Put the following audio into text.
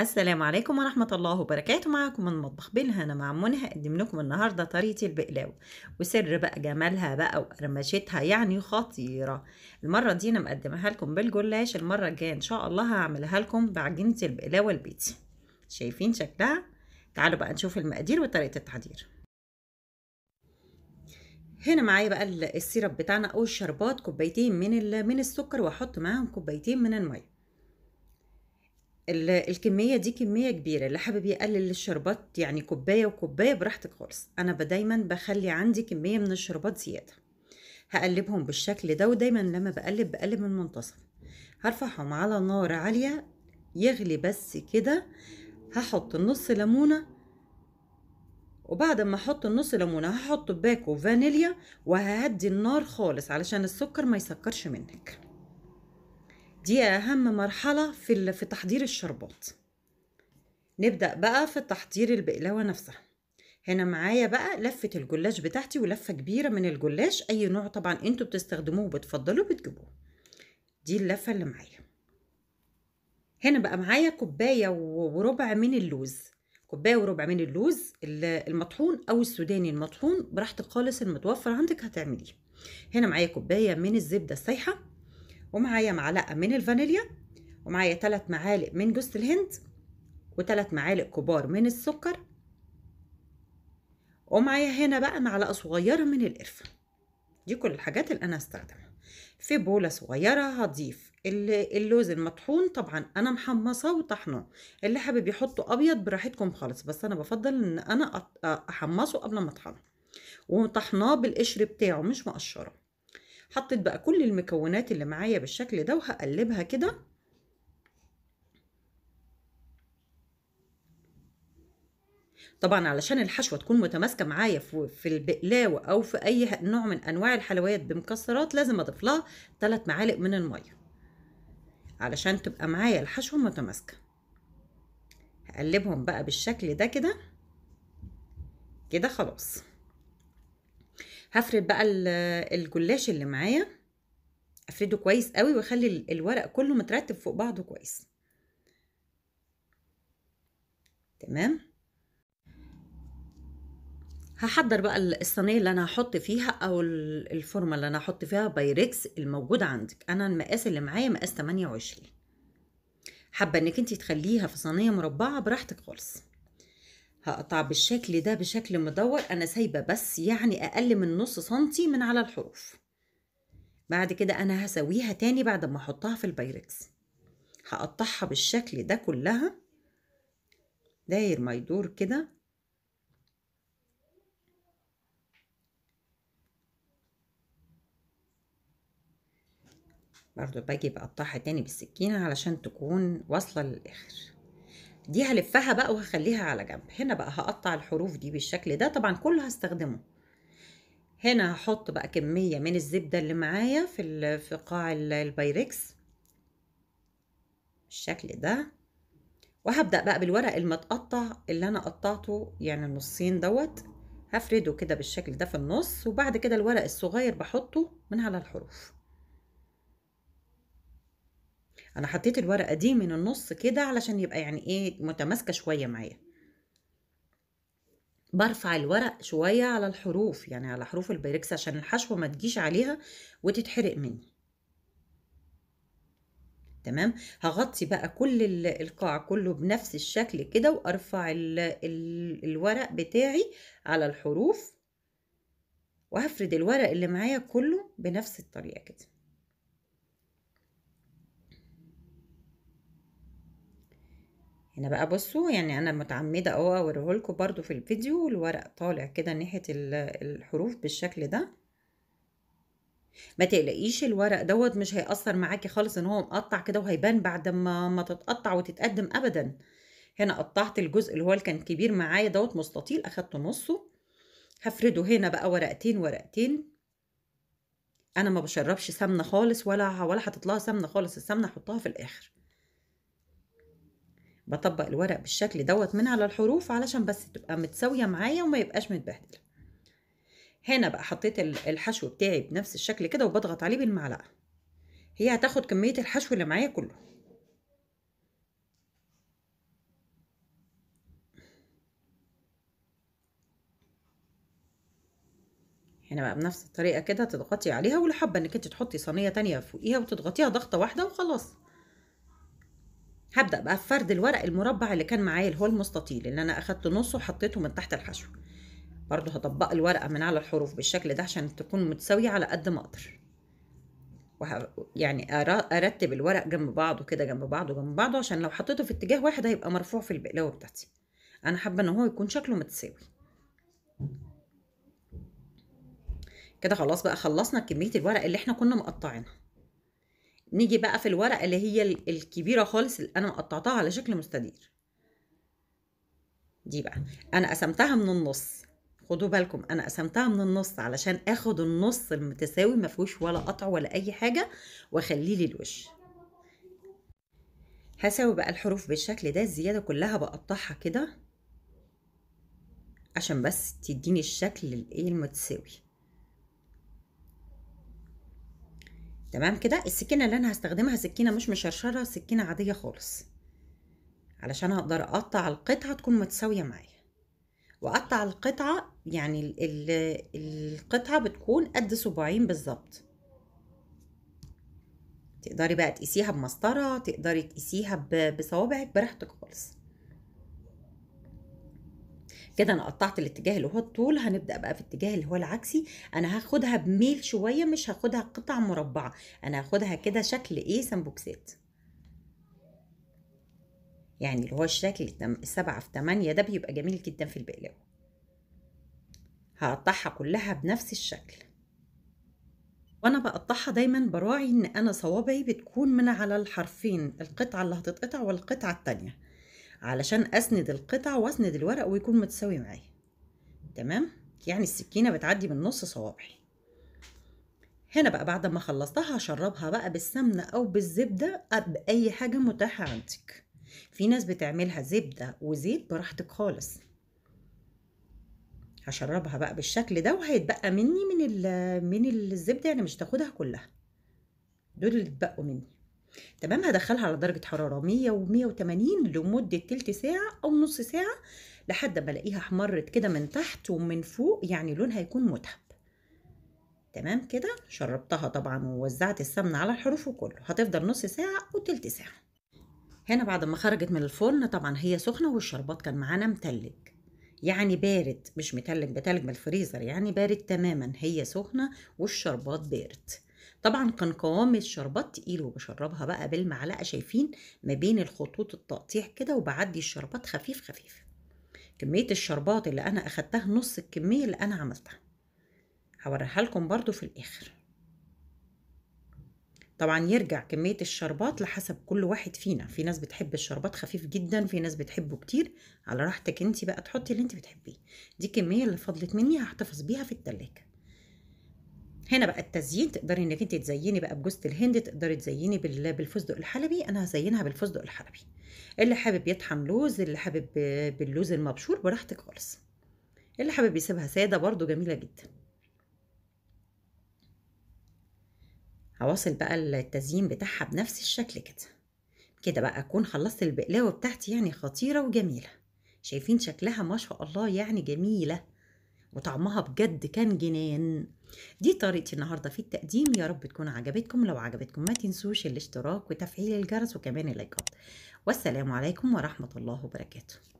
السلام عليكم ورحمة الله وبركاته معكم من مطبخ هنا مع منى هقدم لكم النهاردة طريقة البقلاوة وسر بقى جمالها بقى وقرمشتها يعني خطيرة المرة دي أنا مقدمها لكم بالجلاش المرة الجاية إن شاء الله هعملها لكم بعجينة البقلاوة البيتي شايفين شكلها؟ تعالوا بقى نشوف المقادير وطريقة التحضير هنا معايا بقى السيرب بتاعنا او الشربات كوبايتين من من السكر واحط معاهم كوبايتين من الميه الكميه دي كميه كبيره اللي حابب يقلل الشربات يعني كوبايه وكوبايه براحتك خالص انا دايما بخلي عندي كميه من الشربات زياده هقلبهم بالشكل ده ودايما لما بقلب بقلب من منتصف هرفعهم على نار عاليه يغلي بس كده هحط نص ليمونه وبعد ما احط النص ليمونه هحط باكو فانيليا وههدي النار خالص علشان السكر ما يسكرش منك دي أهم مرحلة في في تحضير الشربات نبدأ بقى في تحضير البقلاوة نفسها هنا معايا بقى لفة الجلاش بتاعتي ولفة كبيرة من الجلاش أي نوع طبعا انتوا بتستخدموه وبتفضلوا بتجيبوه دي اللفة اللي معايا هنا بقى معايا كوباية وربع من اللوز كوبايه وربع من اللوز المطحون او السوداني المطحون براحتك خالص المتوفر عندك هتعمليه هنا معايا كوبايه من الزبده السايحه ومعايا معلقه من الفانيليا ومعايا ثلاث معالق من جوز الهند وثلاث معالق كبار من السكر ومعايا هنا بقى معلقه صغيره من القرفه دي كل الحاجات اللي انا هستخدمها في بوله صغيره هضيف اللوز المطحون طبعا انا محمصه وطحنه اللي حابب يحطه ابيض براحتكم خالص بس انا بفضل ان انا احمصه قبل ما اطحنه وطحناه بالقشر بتاعه مش مقشره حطيت بقى كل المكونات اللي معايا بالشكل ده وهقلبها كده طبعا علشان الحشوه تكون متماسكه معايا في البقلاوه او في اي نوع من انواع الحلويات بمكسرات لازم اضيف لها 3 معالق من الميه علشان تبقى معايا الحشوه متماسكه هقلبهم بقى بالشكل ده كده كده خلاص هفرد بقى الجلاش اللي معايا افرده كويس قوي واخلي الورق كله مترتب فوق بعضه كويس تمام هحضر بقى الصينيه اللي انا هحط فيها او الفورمه اللي انا هحط فيها بايركس الموجوده عندك انا المقاس اللي معايا مقاس 28 حابه انك انت تخليها في صينيه مربعه براحتك خالص هقطع بالشكل ده بشكل مدور أنا سايبة بس يعني أقل من نص سنتي من على الحروف بعد كده أنا هسويها تاني بعد ما أحطها في البايركس هقطعها بالشكل ده كلها داير ما يدور كده برضو باجي بقطعها تاني بالسكينة علشان تكون واصلة للآخر دي هلفها بقى وهخليها على جنب هنا بقى هقطع الحروف دي بالشكل ده طبعا كله هستخدمه هنا هحط بقى كميه من الزبده اللي معايا في في قاع البايركس بالشكل ده وهبدا بقى بالورق المتقطع اللي انا قطعته يعني النصين دوت هفرده كده بالشكل ده في النص وبعد كده الورق الصغير بحطه من على الحروف انا حطيت الورقه دي من النص كده علشان يبقى يعني ايه متماسكه شويه معايا برفع الورق شويه على الحروف يعني على حروف البيركس عشان الحشوه ما تجيش عليها وتتحرق مني تمام هغطي بقى كل القاع كله بنفس الشكل كده وارفع الـ الـ الورق بتاعي على الحروف وهفرد الورق اللي معايا كله بنفس الطريقه كده هنا بقى بصوا يعني انا متعمده اهو اوريه لكم برده في الفيديو الورق طالع كده ناحيه الحروف بالشكل ده ما تقلقيش الورق دوت مش هيأثر معاكي خالص ان هو مقطع كده وهيبان بعد ما ما تتقطع وتتقدم ابدا هنا قطعت الجزء اللي هو كان كبير معايا دوت مستطيل اخدته نصه هفرده هنا بقى ورقتين ورقتين انا ما بشربش سمنه خالص ولا ولا هتطلع سمنه خالص السمنه احطها في الاخر بطبق الورق بالشكل دوت من على الحروف علشان بس تبقى متساويه معايا وما يبقاش متبهدله هنا بقى حطيت الحشو بتاعي بنفس الشكل كده وبضغط عليه بالمعلقه هي هتاخد كميه الحشو اللي معايا كله هنا بقى بنفس الطريقه كده تضغطي عليها ولو حابه انك انت تحطي صينيه تانية فوقيها وتضغطيها ضغطه واحده وخلاص هبدأ بقى بفرد الورق المربع اللي كان معايا اللي هو المستطيل اللي أنا أخدت نصه وحطيته من تحت الحشو برضه هطبق الورقة من على الحروف بالشكل ده عشان تكون متساوية على قد ما أقدر وه... يعني أرتب الورق جنب بعضه كده جنب بعضه جنب بعضه عشان لو حطيته في اتجاه واحد هيبقى مرفوع في البقلاوة بتاعتي أنا حابة إن هو يكون شكله متساوي كده خلاص بقى خلصنا كمية الورق اللي احنا كنا مقطعينها نيجي بقى في الورقة اللي هي الكبيرة خالص اللي أنا قطعتها على شكل مستدير دي بقى أنا قسمتها من النص خدوا بالكم أنا قسمتها من النص علشان آخد النص المتساوي فيهوش ولا قطع ولا أي حاجة وأخليه للوش الوش هساوي بقى الحروف بالشكل ده الزيادة كلها بقطعها كده عشان بس تديني الشكل الايه المتساوي تمام كده السكينه اللي انا هستخدمها سكينه مش مشرشره سكينه عاديه خالص علشان اقدر اقطع القطعه تكون متساويه معايا واقطع القطعه يعني ال ال القطعه بتكون قد صباعين بالظبط تقدري بقى تقيسيها بمسطره تقدري تقيسيها بصوابعك براحتك خالص كده انا قطعت الاتجاه اللي هو الطول هنبدا بقى في الاتجاه اللي هو العكسي انا هاخدها بميل شويه مش هاخدها قطع مربعه انا هاخدها كده شكل ايه سمبوكسات يعني اللي هو الشكل سبعة في تمانية ده بيبقى جميل جدا في البقلاوة هقطعها كلها بنفس الشكل وانا بقطعها دايما براعي ان انا صوابعي بتكون من على الحرفين القطعة اللي هتتقطع والقطعة التانية علشان اسند القطع واسند الورق ويكون متساوي معايا تمام يعني السكينه بتعدي من نص صوابعي هنا بقى بعد ما خلصتها هشربها بقى بالسمنه او بالزبده باي حاجه متاحه عندك في ناس بتعملها زبده وزيت براحتك خالص هشربها بقى بالشكل ده وهيتبقى مني من من الزبده يعني مش تاخدها كلها دول اللي اتبقوا مني تمام هدخلها على درجه حراره 100 و180 لمده تلت ساعه او نص ساعه لحد ما الاقيها احمرت كده من تحت ومن فوق يعني لونها هيكون مذهب تمام كده شربتها طبعا ووزعت السمنه على الحروف وكله هتفضل نص ساعه وتلت ساعه هنا بعد ما خرجت من الفرن طبعا هي سخنه والشربات كان معانا متلج يعني بارد مش متلج بتلج من الفريزر يعني بارد تماما هي سخنه والشربات بارد طبعا كان قوام الشربات تقيل وبشربها بقى بالمعلقه شايفين ما بين الخطوط التقطيع كده وبعدي الشربات خفيف خفيف كميه الشربات اللي انا اخدتها نص الكميه اللي انا عملتها هوريها لكم برده في الاخر طبعا يرجع كمية الشربات لحسب كل واحد فينا في ناس بتحب الشربات خفيف جدا في ناس بتحبه كتير على راحتك انت بقى تحطي اللي انت بتحبيه دي كمية اللي فضلت مني هحتفظ بيها في التلاجة هنا بقى التزيين تقدري انك انت تزيني بقى بجوز الهند تقدري تزيني بالفستق الحلبي انا هزينها بالفستق الحلبي اللي حابب يطحن لوز اللي حابب باللوز المبشور براحتك خالص اللي حابب يسيبها ساده برده جميله جدا هواصل بقى التزيين بتاعها بنفس الشكل كده كده بقى اكون خلصت البقلاوه بتاعتي يعني خطيره وجميله شايفين شكلها ما شاء الله يعني جميله وطعمها بجد كان جنان دي طريقتي النهاردة في التقديم يا رب تكون عجبتكم لو عجبتكم ما تنسوش الاشتراك وتفعيل الجرس وكمان اللايكات والسلام عليكم ورحمة الله وبركاته